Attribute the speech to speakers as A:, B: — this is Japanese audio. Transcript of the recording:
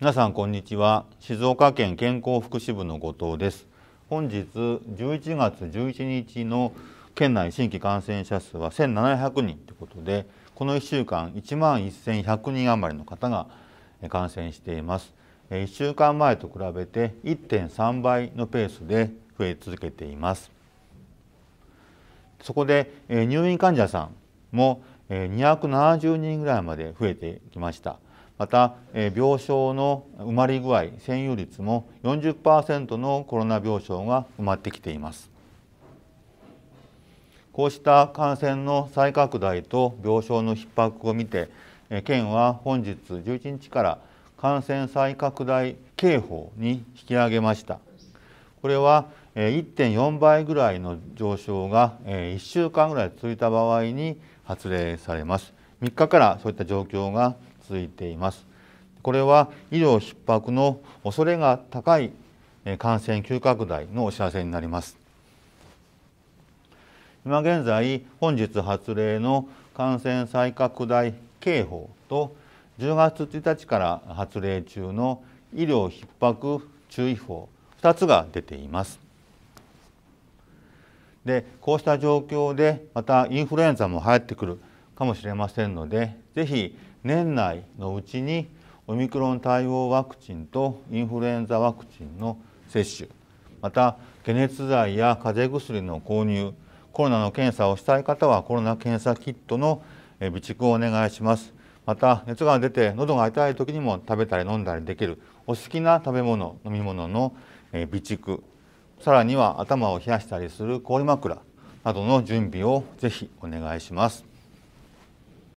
A: 皆さんこんにちは静岡県健康福祉部の後藤です本日11月11日の県内新規感染者数は1700人ということでこの1週間1万1100人余りの方が感染しています1週間前と比べて1.3倍のペースで増え続けていますそこで入院患者さんも270人ぐらいまで増えてきましたまた病床の埋まり具合占有率も40%のコロナ病床が埋まってきていますこうした感染の再拡大と病床の逼迫を見て県は本日11日から感染再拡大警報に引き上げましたこれは1.4倍ぐらいの上昇が1週間ぐらい続いた場合に発令されます3日からそういった状況が続いています。これは医療逼迫の恐れが高い感染急拡大のお知らせになります。今現在、本日発令の感染再拡大警報と10月1日から発令中の医療逼迫注意報2つが出ています。でこうした状況でまたインフルエンザも流行ってくるかもしれませんのでぜひ年内のうちにオミクロン対応ワクチンとインフルエンザワクチンの接種また解熱剤や風邪薬の購入コロナの検査をしたい方はコロナ検査キットの備蓄をお願いしますまた熱が出て喉が痛い時にも食べたり飲んだりできるお好きな食べ物飲み物の備蓄さらには頭を冷やしたりする氷枕などの準備をぜひお願いします。